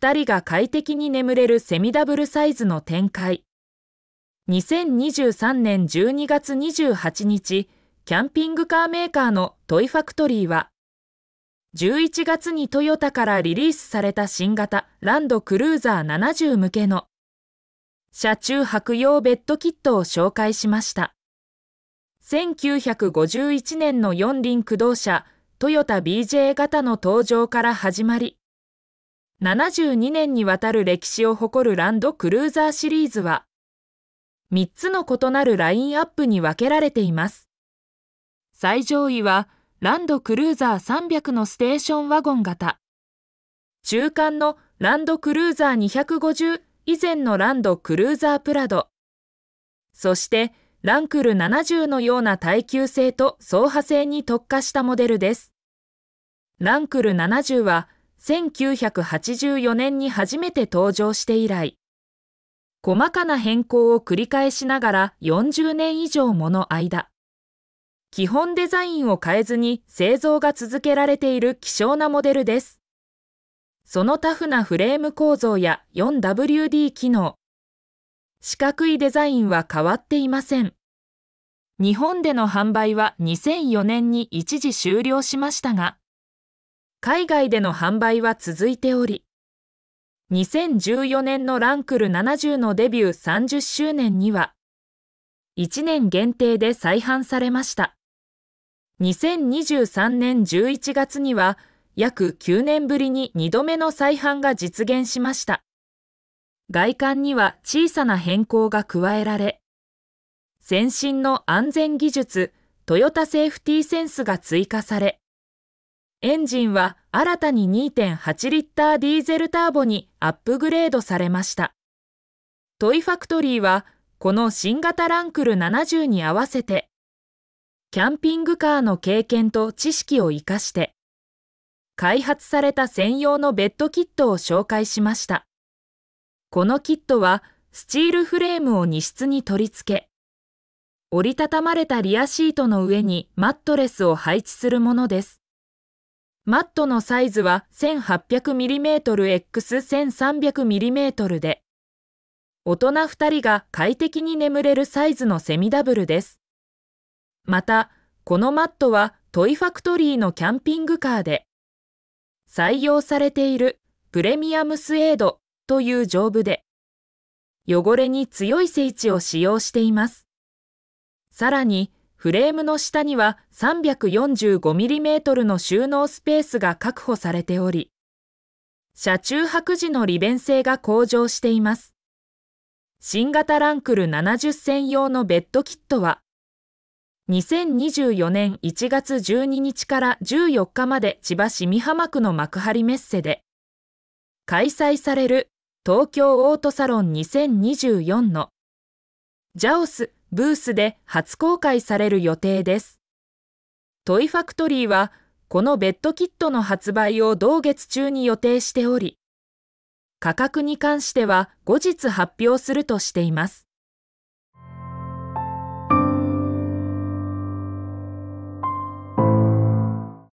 二人が快適に眠れるセミダブルサイズの展開。2023年12月28日、キャンピングカーメーカーのトイファクトリーは、11月にトヨタからリリースされた新型ランドクルーザー70向けの車中泊用ベッドキットを紹介しました。1951年の四輪駆動車トヨタ BJ 型の登場から始まり、72年にわたる歴史を誇るランドクルーザーシリーズは、3つの異なるラインアップに分けられています。最上位は、ランドクルーザー300のステーションワゴン型。中間のランドクルーザー250以前のランドクルーザープラド。そして、ランクル70のような耐久性と走破性に特化したモデルです。ランクル70は、1984年に初めて登場して以来、細かな変更を繰り返しながら40年以上もの間、基本デザインを変えずに製造が続けられている希少なモデルです。そのタフなフレーム構造や 4WD 機能、四角いデザインは変わっていません。日本での販売は2004年に一時終了しましたが、海外での販売は続いており、2014年のランクル70のデビュー30周年には、1年限定で再販されました。2023年11月には、約9年ぶりに2度目の再販が実現しました。外観には小さな変更が加えられ、先進の安全技術、トヨタセーフティーセンスが追加され、エンジンは新たに2.8リッターディーゼルターボにアップグレードされました。トイファクトリーはこの新型ランクル70に合わせて、キャンピングカーの経験と知識を活かして、開発された専用のベッドキットを紹介しました。このキットはスチールフレームを荷室に取り付け、折りたたまれたリアシートの上にマットレスを配置するものです。マットのサイズは 1800mmX1300mm で、大人2人が快適に眠れるサイズのセミダブルです。また、このマットはトイファクトリーのキャンピングカーで、採用されているプレミアムスエードという丈夫で、汚れに強い聖地を使用しています。さらに、フレームの下には 345mm の収納スペースが確保されており、車中泊時の利便性が向上しています。新型ランクル70専用のベッドキットは、2024年1月12日から14日まで千葉市美浜区の幕張メッセで、開催される東京オートサロン2024のジャオスブースで初公開される予定です。トイファクトリーは、このベッドキットの発売を同月中に予定しており、価格に関しては後日発表するとしています。